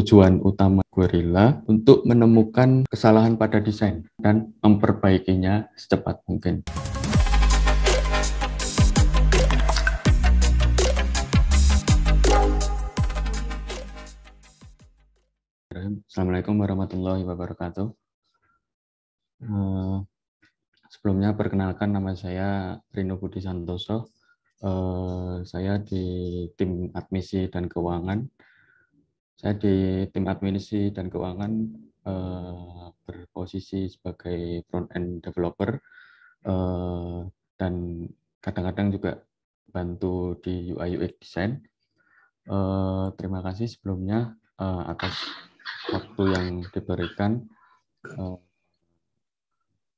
tujuan utama gorilla untuk menemukan kesalahan pada desain dan memperbaikinya secepat mungkin. Assalamualaikum warahmatullahi wabarakatuh. Uh, sebelumnya perkenalkan nama saya Rino Budi Santoso. Uh, saya di tim admisi dan keuangan saya di tim administrasi dan keuangan eh, berposisi sebagai front end developer eh, dan kadang-kadang juga bantu di UI UX design. Eh, terima kasih sebelumnya atas waktu yang diberikan.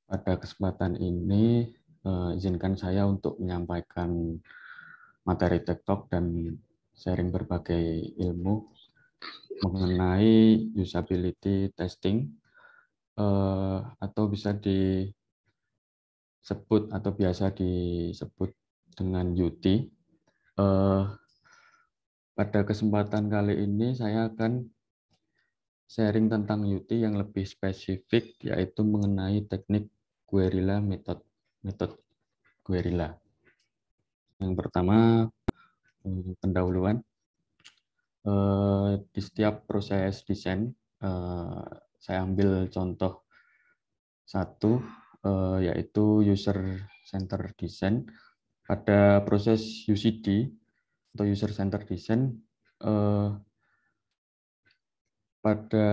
pada kesempatan ini izinkan saya untuk menyampaikan materi TikTok dan sharing berbagai ilmu mengenai usability testing eh, atau bisa disebut atau biasa disebut dengan UT. Eh, pada kesempatan kali ini saya akan sharing tentang UT yang lebih spesifik yaitu mengenai teknik Guerilla method metode Guerilla. Yang pertama eh, pendahuluan Eh, di setiap proses desain eh, saya ambil contoh satu eh, yaitu user center design pada proses UCD atau user center design pada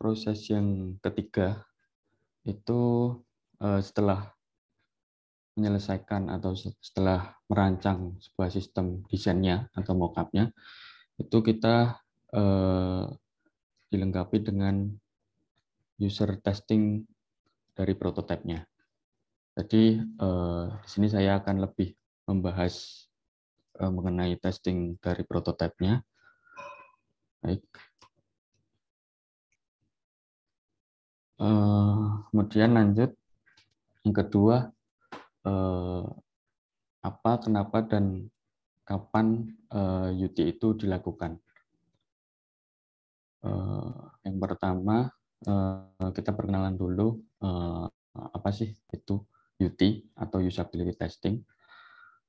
proses yang ketiga itu setelah menyelesaikan atau setelah merancang sebuah sistem desainnya atau mockupnya itu kita eh, dilengkapi dengan user testing dari prototipenya. Jadi eh, di sini saya akan lebih membahas eh, mengenai testing dari prototipenya. Baik. Eh, kemudian lanjut yang kedua eh, apa, kenapa, dan kapan eh, UT itu dilakukan. Eh, yang pertama, eh, kita perkenalan dulu eh, apa sih itu UT atau usability testing.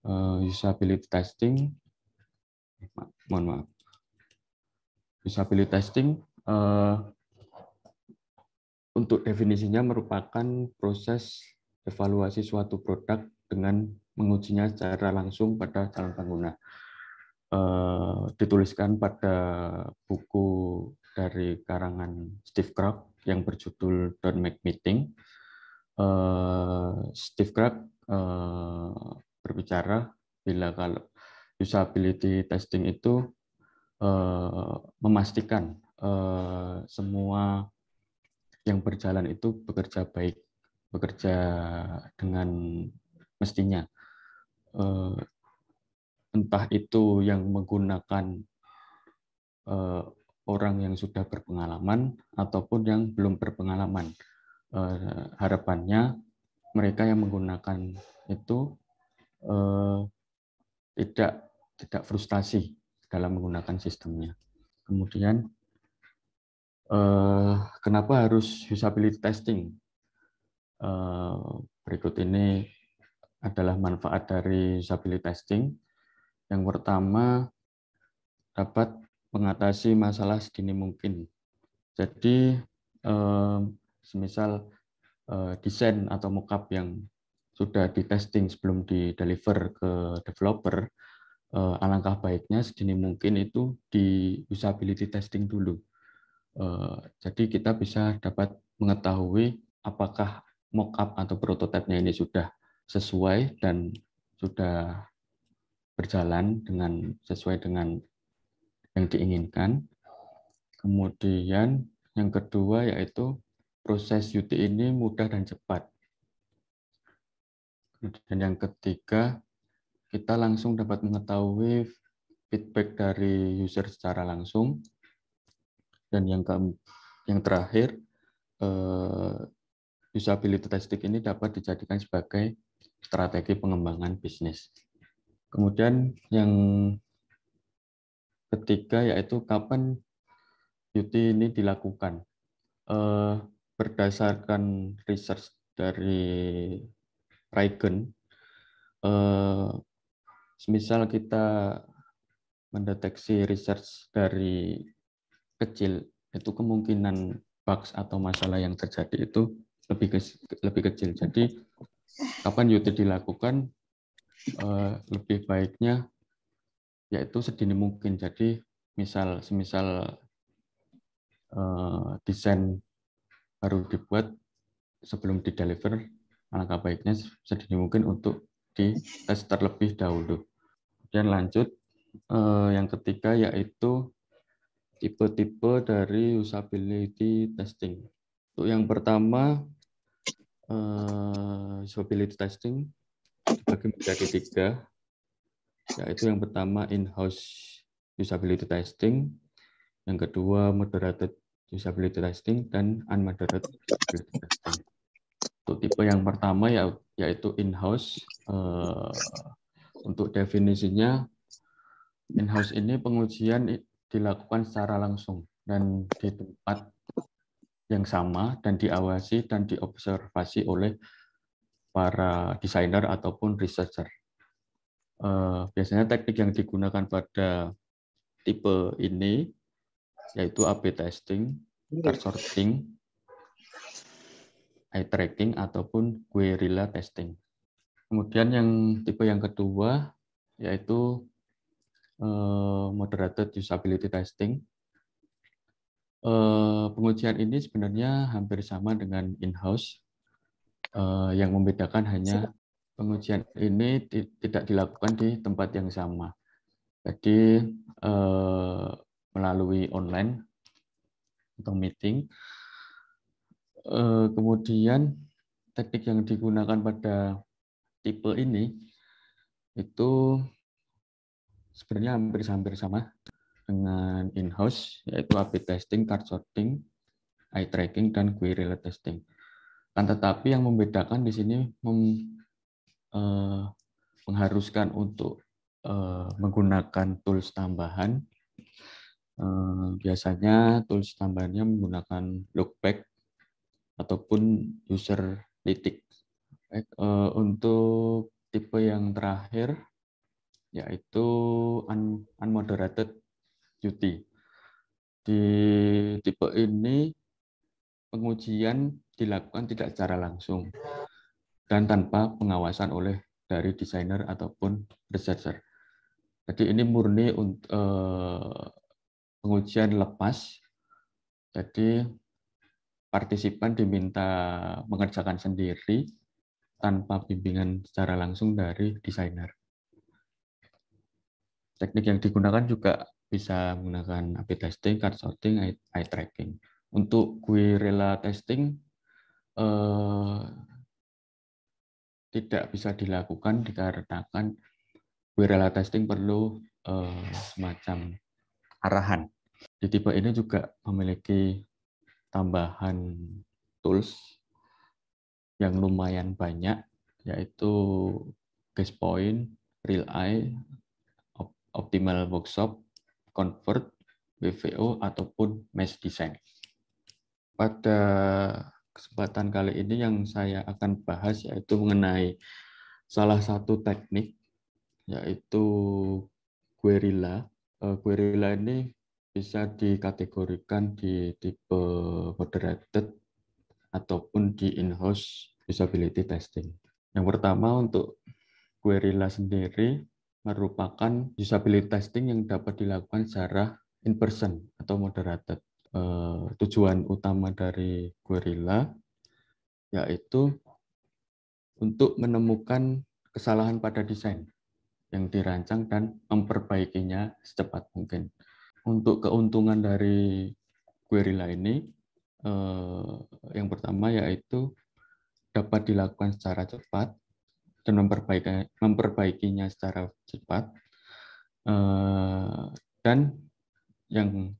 Eh, usability testing, ma mohon maaf, usability testing eh, untuk definisinya merupakan proses evaluasi suatu produk dengan mengujinya secara langsung pada calon pengguna. Eh, dituliskan pada buku dari karangan Steve Krug yang berjudul Don't Make Meeting. Eh, Steve Krug eh, berbicara bila kalau usability testing itu memastikan semua yang berjalan itu bekerja baik bekerja dengan mestinya. Eh, entah itu yang menggunakan eh, orang yang sudah berpengalaman ataupun yang belum berpengalaman. Eh, harapannya mereka yang menggunakan itu tidak tidak frustasi dalam menggunakan sistemnya. Kemudian, kenapa harus usability testing? Eh, berikut ini adalah manfaat dari usability testing. Yang pertama, dapat mengatasi masalah sedini mungkin. Jadi, eh, semisal eh, desain atau mockup yang sudah di testing sebelum di-deliver ke developer, alangkah baiknya sedini mungkin itu di usability testing dulu. jadi kita bisa dapat mengetahui apakah mockup atau prototipnya ini sudah sesuai dan sudah berjalan dengan sesuai dengan yang diinginkan. Kemudian yang kedua yaitu proses UT ini mudah dan cepat. Dan yang ketiga, kita langsung dapat mengetahui feedback dari user secara langsung. Dan yang ke yang terakhir, eh, Usability testing ini dapat dijadikan sebagai strategi pengembangan bisnis. Kemudian yang ketiga yaitu kapan UT ini dilakukan. Eh, berdasarkan riset dari Raigen, eh, misal kita mendeteksi research dari kecil, itu kemungkinan bugs atau masalah yang terjadi itu lebih ke, lebih kecil. Jadi kapan UT dilakukan eh, lebih baiknya yaitu sedini mungkin. Jadi misal semisal eh, desain baru dibuat sebelum di deliver alangkah baiknya sedini mungkin untuk di tes terlebih dahulu. Kemudian lanjut eh, yang ketiga yaitu tipe-tipe dari usability testing. Untuk yang pertama uh, eh, usability testing dibagi menjadi tiga, yaitu yang pertama in-house usability testing, yang kedua moderated usability testing, dan unmoderated usability testing. Untuk tipe yang pertama ya, yaitu in-house. Uh, untuk definisinya, in-house ini pengujian dilakukan secara langsung dan di tempat yang sama dan diawasi dan diobservasi oleh para desainer ataupun researcher. Eh, biasanya teknik yang digunakan pada tipe ini yaitu A/B testing, iya. sorting, eye tracking ataupun guerrilla testing. Kemudian yang tipe yang kedua yaitu eh, moderated usability testing Eh, pengujian ini sebenarnya hampir sama dengan in-house. Uh, yang membedakan hanya pengujian ini tidak dilakukan di tempat yang sama. Jadi uh, melalui online atau meeting. Uh, kemudian teknik yang digunakan pada tipe ini itu sebenarnya hampir hampir sama dengan in-house, yaitu a testing, card sorting, eye tracking, dan query related testing. Kan tetapi yang membedakan di sini mem, eh, mengharuskan untuk eh, menggunakan tools tambahan. Eh, biasanya tools tambahannya menggunakan lookback ataupun user litik. eh, untuk tipe yang terakhir yaitu un unmoderated cuti. Di tipe ini pengujian dilakukan tidak secara langsung dan tanpa pengawasan oleh dari desainer ataupun researcher. Jadi ini murni untuk eh, pengujian lepas. Jadi partisipan diminta mengerjakan sendiri tanpa bimbingan secara langsung dari desainer. Teknik yang digunakan juga bisa menggunakan a testing, card sorting, eye tracking. Untuk guerrilla testing eh, tidak bisa dilakukan dikarenakan guerrilla testing perlu eh, semacam arahan. Di tipe ini juga memiliki tambahan tools yang lumayan banyak yaitu case point, real eye, optimal workshop, convert, BVO, ataupun mesh design. Pada kesempatan kali ini yang saya akan bahas yaitu mengenai salah satu teknik yaitu Guerilla. Eh, Guerilla ini bisa dikategorikan di tipe moderated ataupun di in-house usability testing. Yang pertama untuk Guerilla sendiri merupakan usability testing yang dapat dilakukan secara in person atau moderated. Eh, tujuan utama dari Guerilla yaitu untuk menemukan kesalahan pada desain yang dirancang dan memperbaikinya secepat mungkin. Untuk keuntungan dari Guerilla ini, eh, yang pertama yaitu dapat dilakukan secara cepat, dan memperbaikinya secara cepat. Eh, dan yang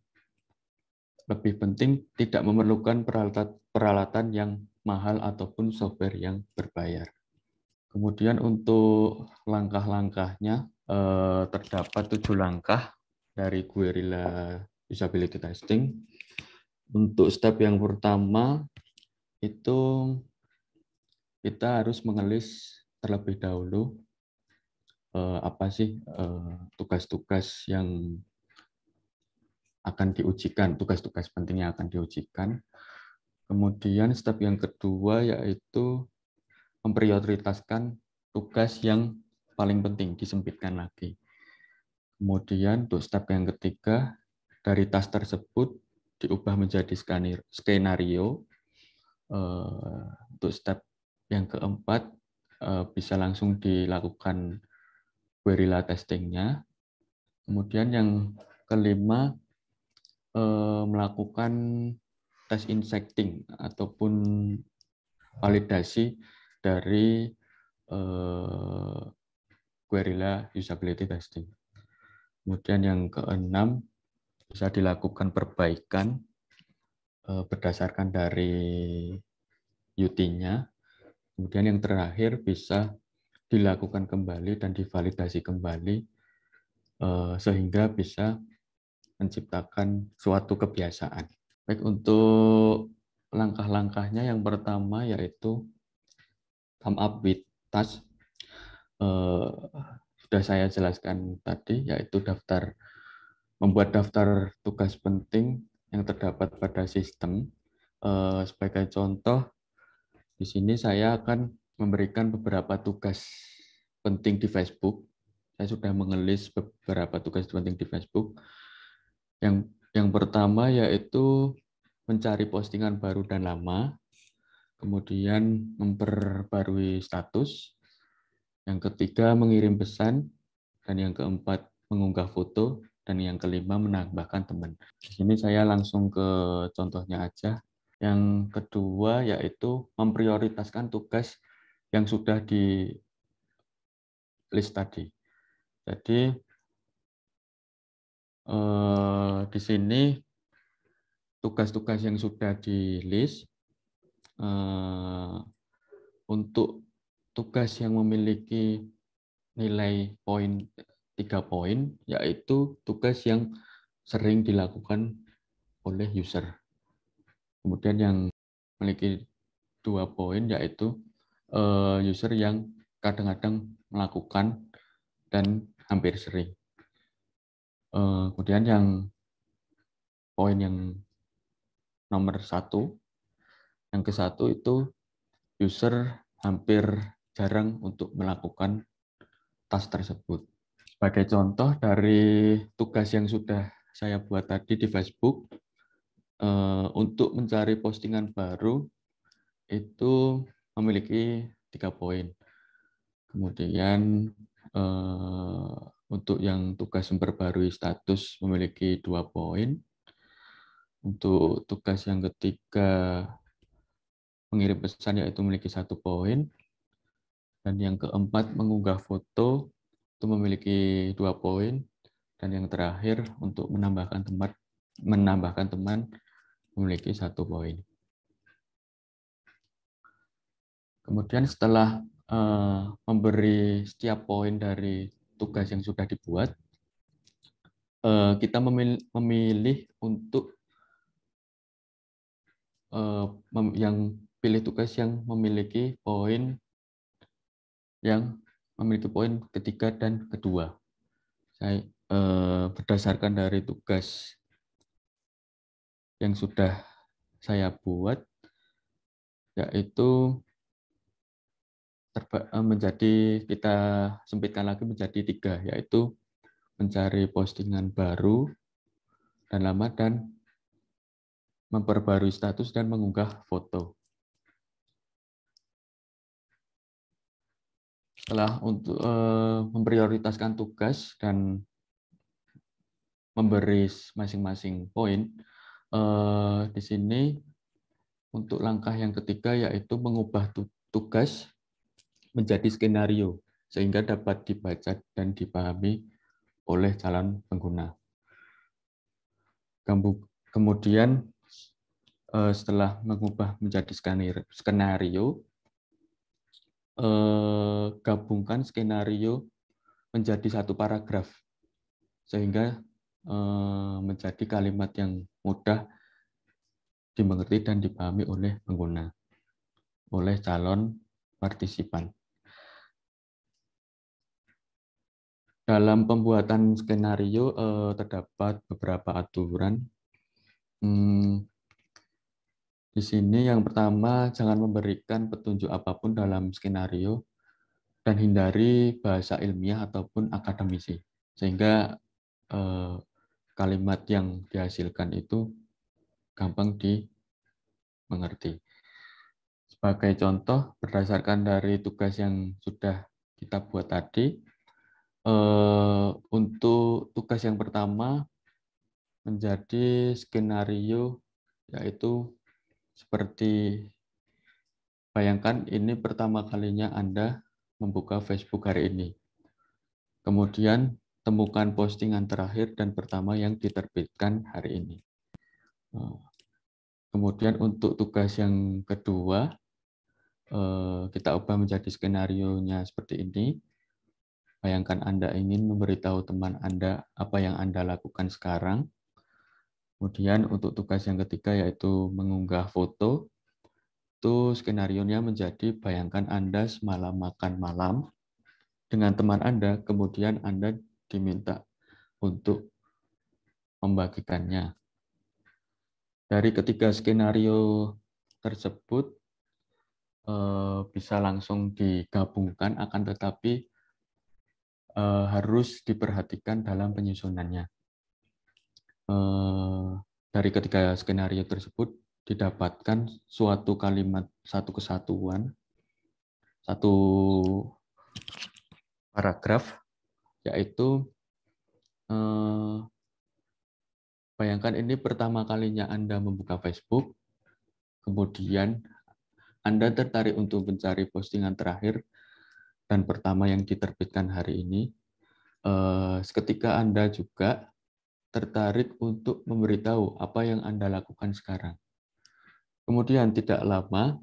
lebih penting tidak memerlukan peralatan, peralatan yang mahal ataupun software yang berbayar. Kemudian untuk langkah-langkahnya eh, terdapat tujuh langkah dari Guerrilla Usability Testing. Untuk step yang pertama itu kita harus mengelis terlebih dahulu eh, apa sih eh, tugas-tugas yang akan diujikan, tugas-tugas pentingnya akan diujikan. Kemudian step yang kedua yaitu memprioritaskan tugas yang paling penting, disempitkan lagi. Kemudian untuk step yang ketiga, dari tas tersebut diubah menjadi skenario. Eh, untuk step yang keempat, Eh, bisa langsung dilakukan guerrilla testingnya. Kemudian yang kelima eh, melakukan tes insecting ataupun validasi dari eh, guerrilla usability testing. Kemudian yang keenam bisa dilakukan perbaikan berdasarkan dari UT-nya Kemudian yang terakhir bisa dilakukan kembali dan divalidasi kembali eh, sehingga bisa menciptakan suatu kebiasaan. Baik untuk langkah-langkahnya yang pertama yaitu come up with task eh, sudah saya jelaskan tadi yaitu daftar membuat daftar tugas penting yang terdapat pada sistem eh, sebagai contoh di sini saya akan memberikan beberapa tugas penting di Facebook. Saya sudah mengelis beberapa tugas penting di Facebook. Yang yang pertama yaitu mencari postingan baru dan lama, kemudian memperbarui status, yang ketiga mengirim pesan, dan yang keempat mengunggah foto, dan yang kelima menambahkan teman. Di sini saya langsung ke contohnya aja. Yang kedua yaitu memprioritaskan tugas yang sudah di list tadi. Jadi eh, di sini tugas-tugas yang sudah di list eh, untuk tugas yang memiliki nilai poin tiga poin yaitu tugas yang sering dilakukan oleh user. Kemudian yang memiliki dua poin yaitu uh, user yang kadang-kadang melakukan dan hampir sering. Uh, kemudian yang poin yang nomor satu, yang ke satu itu user hampir jarang untuk melakukan tas tersebut. Sebagai contoh dari tugas yang sudah saya buat tadi di Facebook, Eh, untuk mencari postingan baru itu memiliki tiga poin. Kemudian eh, untuk yang tugas memperbarui status memiliki dua poin. Untuk tugas yang ketiga mengirim pesan yaitu memiliki satu poin. Dan yang keempat mengunggah foto itu memiliki dua poin. Dan yang terakhir untuk menambahkan teman menambahkan teman memiliki satu poin. Kemudian setelah eh, memberi setiap poin dari tugas yang sudah dibuat, eh, kita memilih, untuk eh, yang pilih tugas yang memiliki poin yang memiliki poin ketiga dan kedua. Saya berdasarkan dari tugas yang sudah saya buat yaitu eh, menjadi kita sempitkan lagi menjadi tiga yaitu mencari postingan baru dan lama dan memperbarui status dan mengunggah foto. Setelah untuk eh, memprioritaskan tugas dan memberi masing-masing poin, Eh, di sini untuk langkah yang ketiga yaitu mengubah tugas menjadi skenario sehingga dapat dibaca dan dipahami oleh calon pengguna. Kemudian eh, setelah mengubah menjadi skenario, eh, gabungkan skenario menjadi satu paragraf sehingga menjadi kalimat yang mudah dimengerti dan dipahami oleh pengguna, oleh calon partisipan. Dalam pembuatan skenario eh, terdapat beberapa aturan. Hmm, di sini yang pertama, jangan memberikan petunjuk apapun dalam skenario dan hindari bahasa ilmiah ataupun akademisi. Sehingga eh, kalimat yang dihasilkan itu gampang dimengerti. Sebagai contoh, berdasarkan dari tugas yang sudah kita buat tadi, eh, untuk tugas yang pertama menjadi skenario yaitu seperti bayangkan ini pertama kalinya Anda membuka Facebook hari ini. Kemudian temukan postingan terakhir dan pertama yang diterbitkan hari ini. Eh, kemudian untuk tugas yang kedua, eh, kita ubah menjadi skenario-nya seperti ini. Bayangkan Anda ingin memberitahu teman Anda apa yang Anda lakukan sekarang. Kemudian untuk tugas yang ketiga yaitu mengunggah foto. Itu skenario-nya menjadi bayangkan Anda semalam makan malam dengan teman Anda, kemudian Anda diminta untuk membagikannya. Dari ketiga skenario tersebut eh, bisa langsung digabungkan, akan tetapi eh, harus diperhatikan dalam penyusunannya. Eh, dari ketiga skenario tersebut didapatkan suatu kalimat satu kesatuan, satu paragraf yaitu eh, bayangkan ini pertama kalinya Anda membuka Facebook, kemudian Anda tertarik untuk mencari postingan terakhir dan pertama yang diterbitkan hari ini. Eh, seketika Anda juga tertarik untuk memberitahu apa yang Anda lakukan sekarang. Kemudian tidak lama,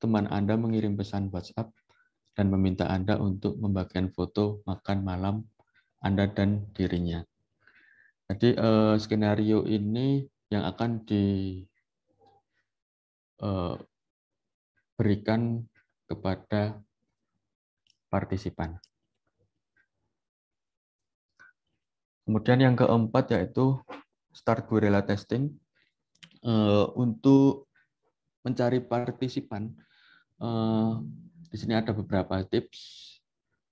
teman Anda mengirim pesan WhatsApp dan meminta Anda untuk membagikan foto makan malam anda dan dirinya. Jadi eh, skenario ini yang akan diberikan eh, kepada partisipan. Kemudian yang keempat yaitu start guerrilla testing eh, untuk mencari partisipan. Eh, di sini ada beberapa tips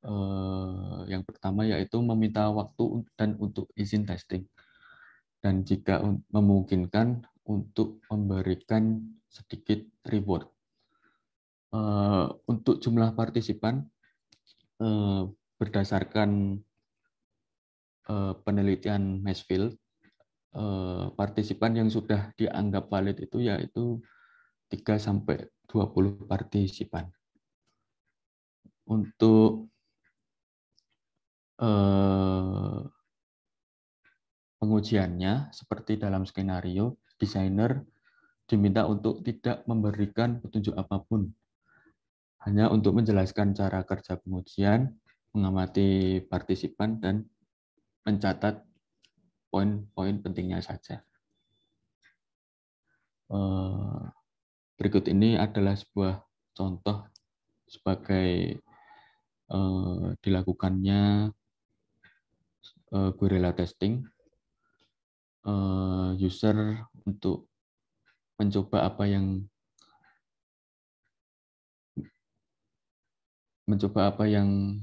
Eh, yang pertama yaitu meminta waktu dan untuk izin testing. Dan jika memungkinkan untuk memberikan sedikit reward. Eh, untuk jumlah partisipan, eh, berdasarkan penelitian Mesfield partisipan yang sudah dianggap valid itu yaitu 3 sampai 20 partisipan. Untuk eh, pengujiannya seperti dalam skenario desainer diminta untuk tidak memberikan petunjuk apapun hanya untuk menjelaskan cara kerja pengujian, mengamati partisipan, dan mencatat poin-poin pentingnya saja. Eh, berikut ini adalah sebuah contoh sebagai eh, dilakukannya uh, gorilla testing eh, user untuk mencoba apa yang mencoba apa yang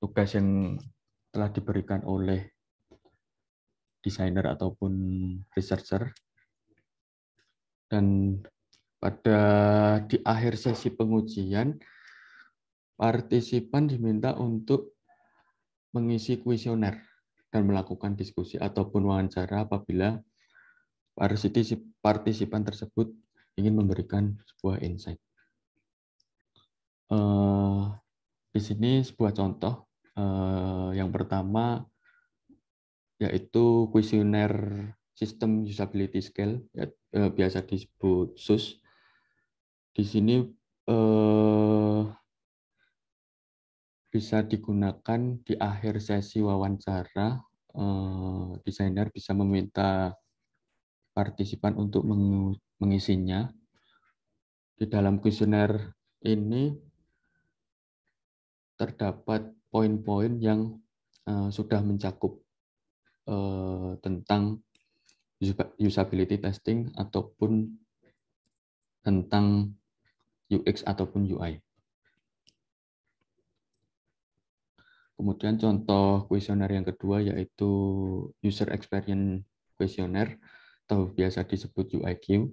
tugas yang telah diberikan oleh desainer ataupun researcher dan pada di akhir sesi pengujian partisipan diminta untuk mengisi kuesioner dan melakukan diskusi ataupun wawancara apabila partisipan tersebut ingin memberikan sebuah insight. Eh, di sini sebuah contoh eh, yang pertama yaitu kuesioner sistem usability scale ya, eh, biasa disebut SUS. Di sini bisa digunakan di akhir sesi wawancara. Eh, desainer bisa meminta partisipan untuk mengisinya. Di dalam kuesioner ini terdapat poin-poin yang eh, sudah mencakup eh, tentang usability testing ataupun tentang UX ataupun UI. Kemudian contoh kuesioner yang kedua yaitu user experience kuesioner atau biasa disebut UIQ.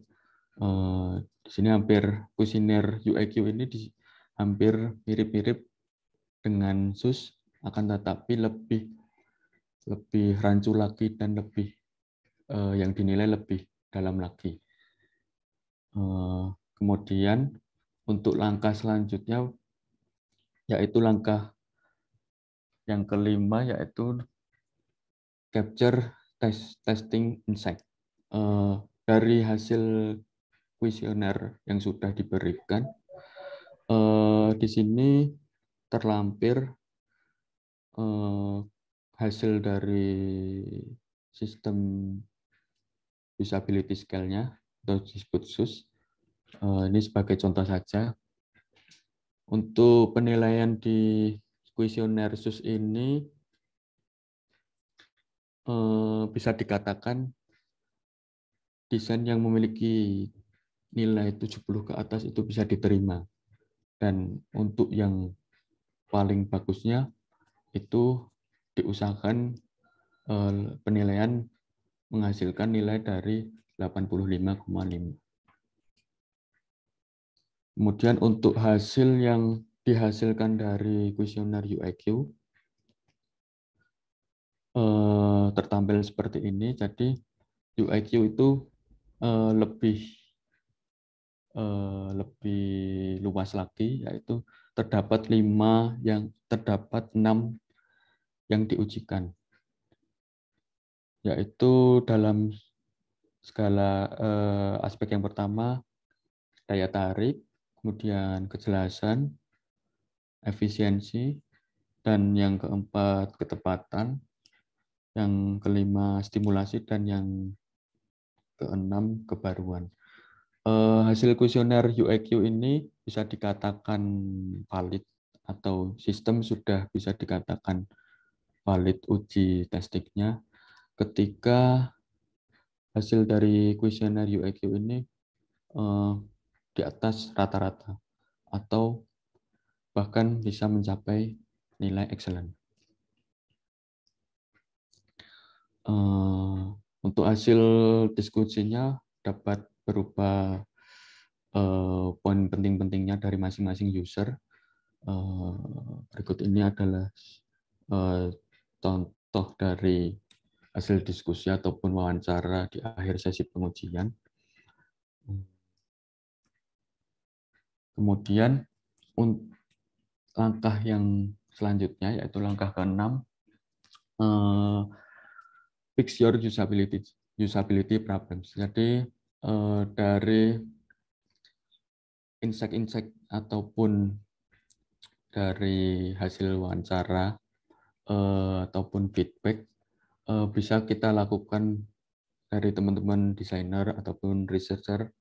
Uh, eh, di sini hampir kuesioner UIQ ini di, hampir mirip-mirip dengan SUS akan tetapi lebih lebih rancu lagi dan lebih uh, yang dinilai lebih dalam lagi. Uh, kemudian untuk langkah selanjutnya yaitu langkah yang kelima yaitu capture test, testing insight. Uh, dari hasil kuesioner yang sudah diberikan, uh, di sini terlampir uh, hasil dari sistem disability scale-nya atau disebut SUS. Ini sebagai contoh saja. Untuk penilaian di kuesioner SUS ini eh, bisa dikatakan desain yang memiliki nilai 70 ke atas itu bisa diterima. Dan untuk yang paling bagusnya itu diusahakan eh, penilaian menghasilkan nilai dari 85,5. Kemudian untuk hasil yang dihasilkan dari kuesioner UIQ eh, tertampil seperti ini. Jadi UIQ itu eh, lebih eh, lebih luas lagi, yaitu terdapat lima yang terdapat enam yang diujikan, yaitu dalam segala eh, aspek yang pertama daya tarik, kemudian kejelasan, efisiensi, dan yang keempat ketepatan, yang kelima stimulasi, dan yang keenam kebaruan. Eh, hasil kuesioner UIQ ini bisa dikatakan valid atau sistem sudah bisa dikatakan valid uji testingnya ketika hasil dari kuesioner UIQ ini eh, di atas rata-rata atau bahkan bisa mencapai nilai excellent. Uh, untuk hasil diskusinya dapat berupa uh, poin penting-pentingnya dari masing-masing user. Uh, berikut ini adalah uh, contoh dari hasil diskusi ataupun wawancara di akhir sesi pengujian. Kemudian untuk langkah yang selanjutnya yaitu langkah keenam uh, fix your usability usability problems. Jadi uh, dari insight-insight ataupun dari hasil wawancara uh, ataupun feedback uh, bisa kita lakukan dari teman-teman desainer ataupun researcher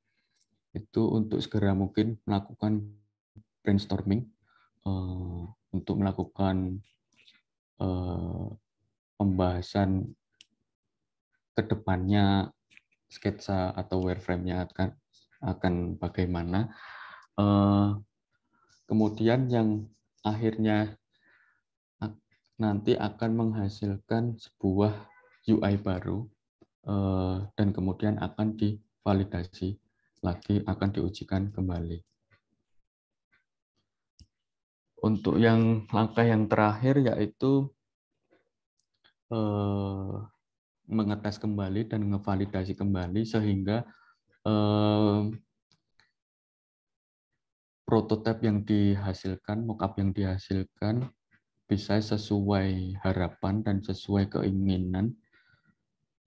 itu untuk segera mungkin melakukan brainstorming Eh, untuk melakukan uh, pembahasan kedepannya sketsa atau wireframe-nya akan akan bagaimana. Eh, kemudian yang akhirnya nanti akan menghasilkan sebuah UI baru dan kemudian akan divalidasi lagi akan diujikan kembali. Untuk yang langkah yang terakhir yaitu eh, mengetes kembali dan ngevalidasi kembali sehingga eh, prototipe yang dihasilkan, mockup yang dihasilkan bisa sesuai harapan dan sesuai keinginan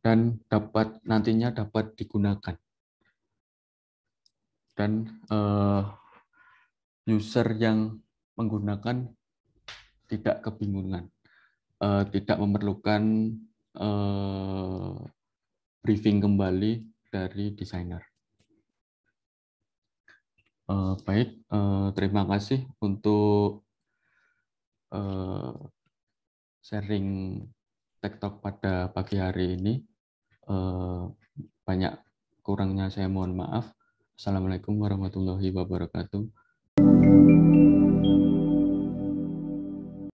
dan dapat nantinya dapat digunakan dan eh, user yang menggunakan tidak kebingungan, uh, tidak memerlukan uh, briefing kembali dari desainer. Uh, baik, uh, terima kasih untuk uh, sharing TikTok pada pagi hari ini. Uh, banyak kurangnya saya mohon maaf. Assalamualaikum warahmatullahi wabarakatuh.